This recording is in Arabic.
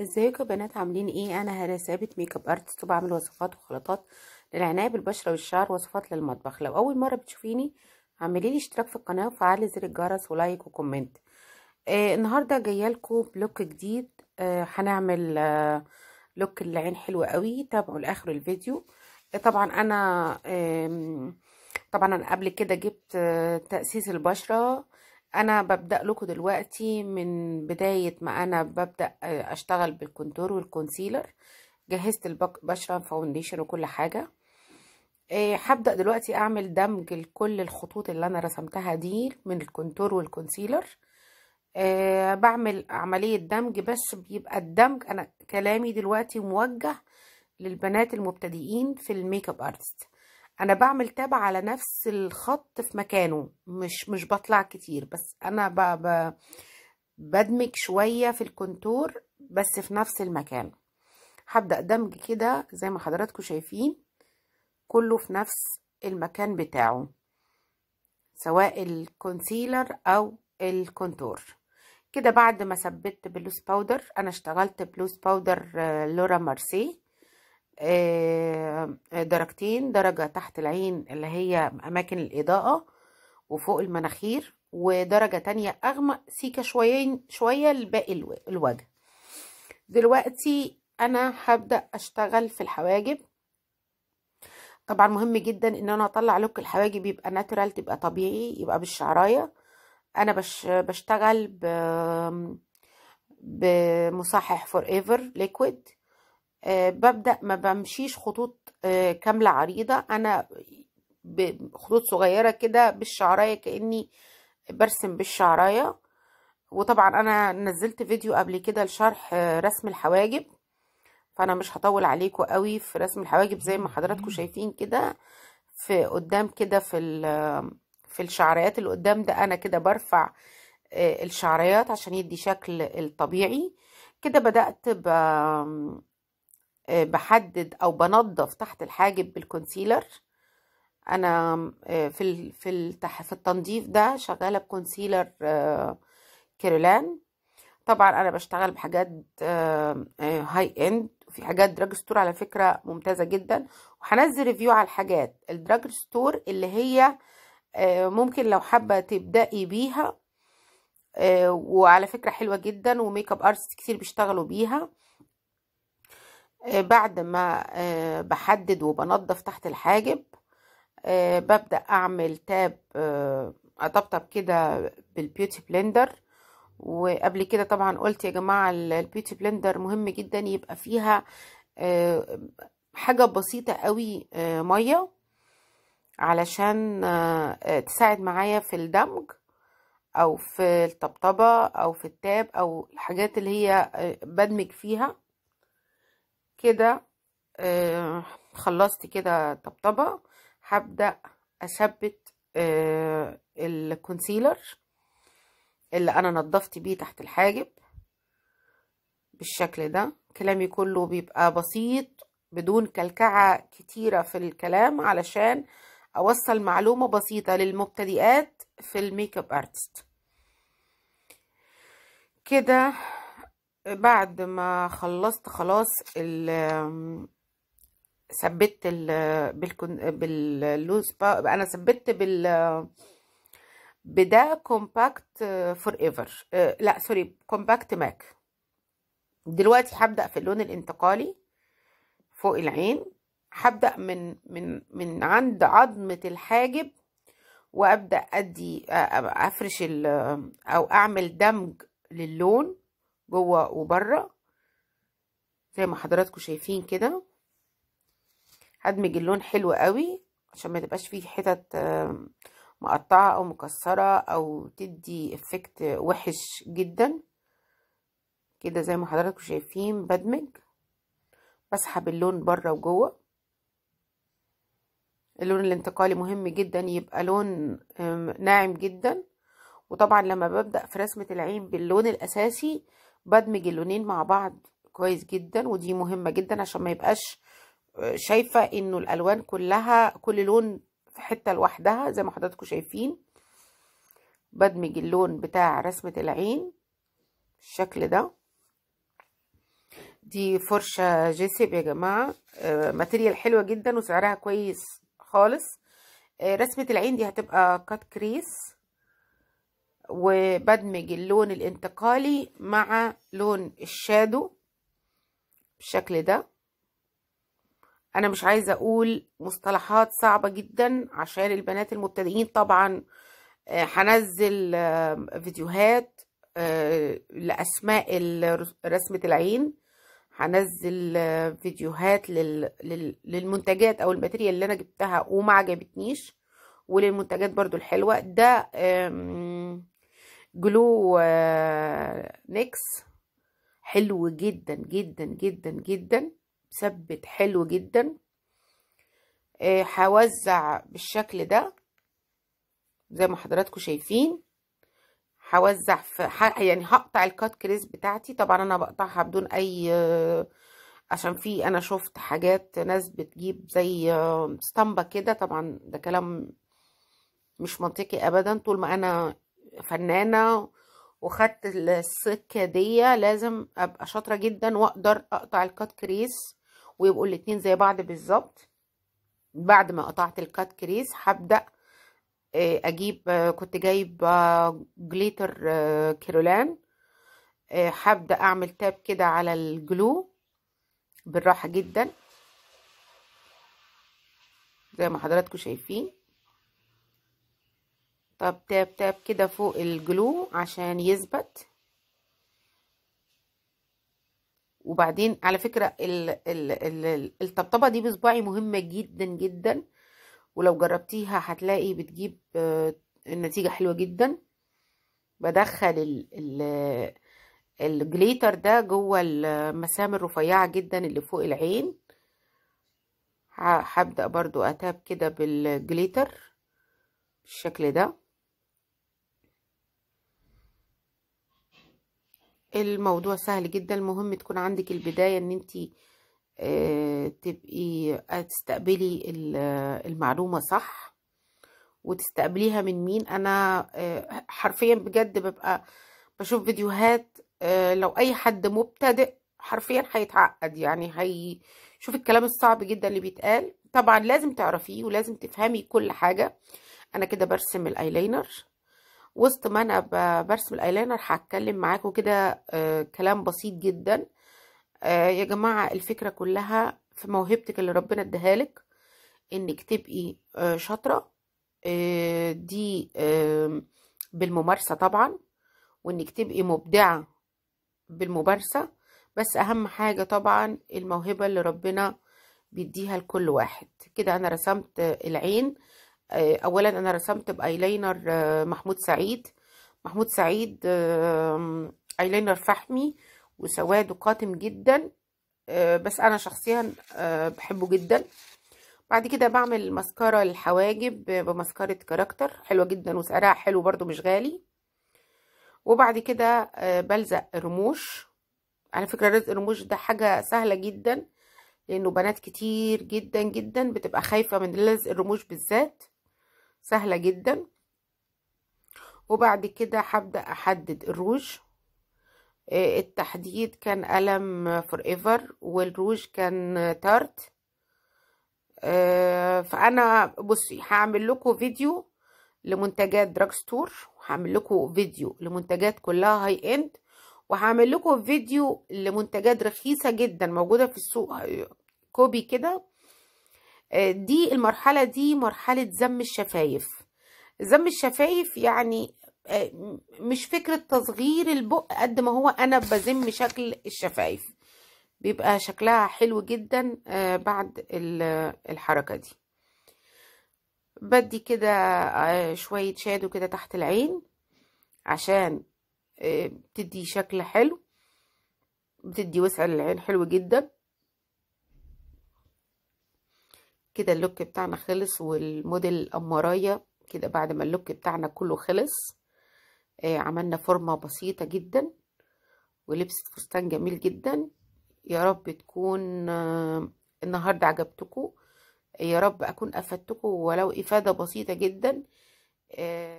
ازيكم يا بنات عاملين ايه انا هلا ثابت ميك اب ارتست وبعمل وصفات وخلطات للعنايه بالبشره والشعر وصفات للمطبخ لو اول مره بتشوفيني اعملي لي اشتراك في القناه وفعلي زر الجرس ولايك وكومنت آه النهارده جايه لكم بلوك جديد آه هنعمل آه لوك العين حلو قوي تابعوا لاخر الفيديو آه طبعا انا آه طبعا انا قبل كده جبت آه تاسيس البشره انا ببدا لكم دلوقتي من بدايه ما انا ببدا آه، اشتغل بالكونتور والكونسيلر جهزت البشره فاونديشن وكل حاجه آه، هبدا دلوقتي اعمل دمج لكل الخطوط اللي انا رسمتها دي من الكونتور والكونسيلر أه بعمل عملية دمج بس بيبقى الدمج أنا كلامي دلوقتي موجه للبنات المبتدئين في الميك اب ارتست انا بعمل تاب على نفس الخط في مكانه مش مش بطلع كتير بس انا ب ب بدمج شويه في الكونتور بس في نفس المكان هبدا دمج كده زي ما حضراتكم شايفين كله في نفس المكان بتاعه سواء الكونسيلر او الكونتور كده بعد ما ثبت بلوس باودر انا اشتغلت بلوس باودر آه، لورا مارسيه آه، آه، درجتين درجة تحت العين اللي هي أماكن الإضاءة وفوق المناخير ودرجة تانية أغمق سيكة شويين شوية لباقي الوجه دلوقتي أنا هبدأ أشتغل في الحواجب طبعا مهم جدا ان انا اطلع لوك الحواجب يبقى ناترال تبقى طبيعي يبقى بالشعرايه انا بش بشتغل ب بمصحح فور ايفر ليكويد آه، ببدأ ما بمشيش خطوط آه، كاملة عريضة أنا بخطوط صغيرة كده بالشعراية كأني برسم بالشعراية وطبعا أنا نزلت فيديو قبل كده لشرح آه، رسم الحواجب فأنا مش هطول عليكم قوي في رسم الحواجب زي ما حضراتكم شايفين كده في قدام كده في في الشعريات اللي قدام ده أنا كده برفع الشعريات عشان يدي شكل الطبيعي كده بدأت آه، بحدد او بنظف تحت الحاجب بالكونسيلر انا آه، في في في التنظيف ده شغاله بكونسيلر آه، كيرولان طبعا انا بشتغل بحاجات هاي اند وفي حاجات دراج ستور على فكره ممتازه جدا وهنزل ريفيو على الحاجات الدراج ستور اللي هي ممكن لو حابه تبداي بيها وعلى فكره حلوه جدا وميك اب ارتست كتير بيشتغلوا بيها آه، بعد ما آه، بحدد وبنضف تحت الحاجب آه، ببدأ أعمل تاب أطبطب كده بالبيوتي بلندر وقبل كده طبعا قلت يا جماعة البيوتي بلندر مهم جدا يبقى فيها حاجة بسيطة قوي مية علشان تساعد معايا في الدمج او في الطبطبة او في التاب او الحاجات اللي هي بدمج فيها كده آه، خلصت كده طبطبة هبدأ أثبت آه، الكونسيلر اللي أنا نضفت بيه تحت الحاجب بالشكل ده كلامي كله بيبقى بسيط بدون كلكعة كتيرة في الكلام علشان أوصل معلومة بسيطة للمبتدئات في الميك اب ارتست كده بعد ما خلصت خلاص ال ثبت بالكون باللوز انا ثبت بال بده كومباكت فور ايفر لا سوري كومباكت ماك دلوقتي هبدا في اللون الانتقالي فوق العين هبدا من من من عند عظمه الحاجب وابدا ادي افرش او اعمل دمج للون جوه وبره زي ما حضراتكم شايفين كده هدمج اللون حلو قوي عشان ما تبقاش فيه حتت مقطعه او مكسره او تدي افكت وحش جدا كده زي ما حضراتكم شايفين بدمج بسحب اللون بره وجوه اللون الانتقالي مهم جدا يبقى لون ناعم جدا وطبعا لما ببدا في رسمه العين باللون الاساسي بدمج اللونين مع بعض كويس جدا ودي مهمة جدا عشان ما يبقاش آه، شايفة انه الالوان كلها كل لون في حتة لوحدها زي ما حضراتكم شايفين بدمج اللون بتاع رسمة العين بالشكل ده دي فرشة جيسب يا جماعة آه، ماتيريال حلوة جدا وسعرها كويس خالص آه، رسمة العين دي هتبقى كات كريس وبدمج اللون الانتقالي مع لون الشادو بالشكل ده انا مش عايزه اقول مصطلحات صعبه جدا عشان البنات المبتدئين طبعا آه، هنزل آه، فيديوهات آه، لاسماء رسمه العين هنزل فيديوهات للمنتجات او الماتيريال اللي انا جبتها وما عجبتنيش وللمنتجات برضو الحلوه ده جلو آه، نيكس حلو جدا جدا جدا جدا مثبت حلو جدا آه، هوزع بالشكل ده زي ما حضراتكم شايفين هوزع في يعني هقطع الكات كريس بتاعتي طبعا انا بقطعها بدون اي آه، عشان في انا شفت حاجات ناس بتجيب زي اسطمبه كده طبعا ده كلام مش منطقي ابدا طول ما انا فنانة وخدت السكة دي لازم ابقى شاطرة جدا واقدر اقطع الكات كريس ويبقوا الاتنين زي بعض بالظبط بعد ما قطعت الكات كريس هبدأ آه، اجيب آه، كنت جايب جليتر آه، كيرولان هبدأ اعمل تاب كده على الجلو بالراحة جدا زي ما حضراتكم شايفين طب تاب تاب كده فوق الجلو عشان يثبت وبعدين على فكرة ال ال ال الطبطبة دي بصباعي مهمة جدا جدا ولو جربتيها هتلاقي بتجيب النتيجة آه، حلوة جدا بدخل ال ال الجليتر ده جوه المسام الرفيعة جدا اللي فوق العين هبدأ برضو أتاب كده بالجليتر بالشكل ده الموضوع سهل جدا المهم تكون عندك البداية ان انت آه، تبقي آه، تستقبلي المعلومة صح وتستقبليها من مين انا آه، حرفيا بجد ببقى بشوف فيديوهات لو اي حد مبتدئ حرفيا هيتعقد يعني هيشوف الكلام الصعب جدا اللي بيتقال طبعا لازم تعرفيه ولازم تفهمي كل حاجة انا كده برسم الايلاينر وسط ما انا برسم الايلاينر هتكلم معاكم كده آه، كلام بسيط جدا آه، يا جماعه الفكره كلها في موهبتك اللي ربنا اداها لك انك تبقي آه، شاطره دي بالممارسه طبعا وانك تبقي مبدعه بالممارسه بس اهم حاجه طبعا الموهبه اللي ربنا بيديها لكل واحد كده انا رسمت العين آه، اولا انا رسمت بايلينر آه، محمود سعيد محمود سعيد ايلينر فحمي وسواده قاتم جدا آه، بس انا شخصيا بحبه جدا بعد كده بعمل مسكرة الحواجب بمسكرة كاركتر حلوة جدا وسعرها حلو برضو مش غالي وبعد كده بلزق رموش على فكرة رزق الرموش ده حاجة سهلة جدا لانه بنات كتير جدا جدا بتبقى خايفة من لزق الرموش بالذات سهلة جدا وبعد كده هبدأ أحدد الروج آه، التحديد كان قلم فور ايفر والروج كان تارت آه، فانا بصي هعمل لكم فيديو لمنتجات دراج ستور وهعمل لكم فيديو لمنتجات كلها هاي اند وهعمل لكم فيديو لمنتجات رخيصه جدا موجوده في السوق آه، كوبي كده آه، دي المرحلة دي مرحلة زم الشفايف زم الشفايف يعني آه، مش فكرة تصغير البق قد ما هو أنا بزم شكل الشفايف بيبقى شكلها حلو جدا آه، بعد الحركة دي بدي كده شوية شادو كده تحت العين عشان بتدي شكل حلو بتدي وسع للعين حلو جدا كده اللوك بتاعنا خلص والموديل قمرايه كده بعد ما اللوك بتاعنا كله خلص آه عملنا فورمه بسيطه جدا ولبس فستان جميل جدا يا رب تكون آه النهارده عجبتكم يا رب اكون افدتكم ولو افاده بسيطه جدا آه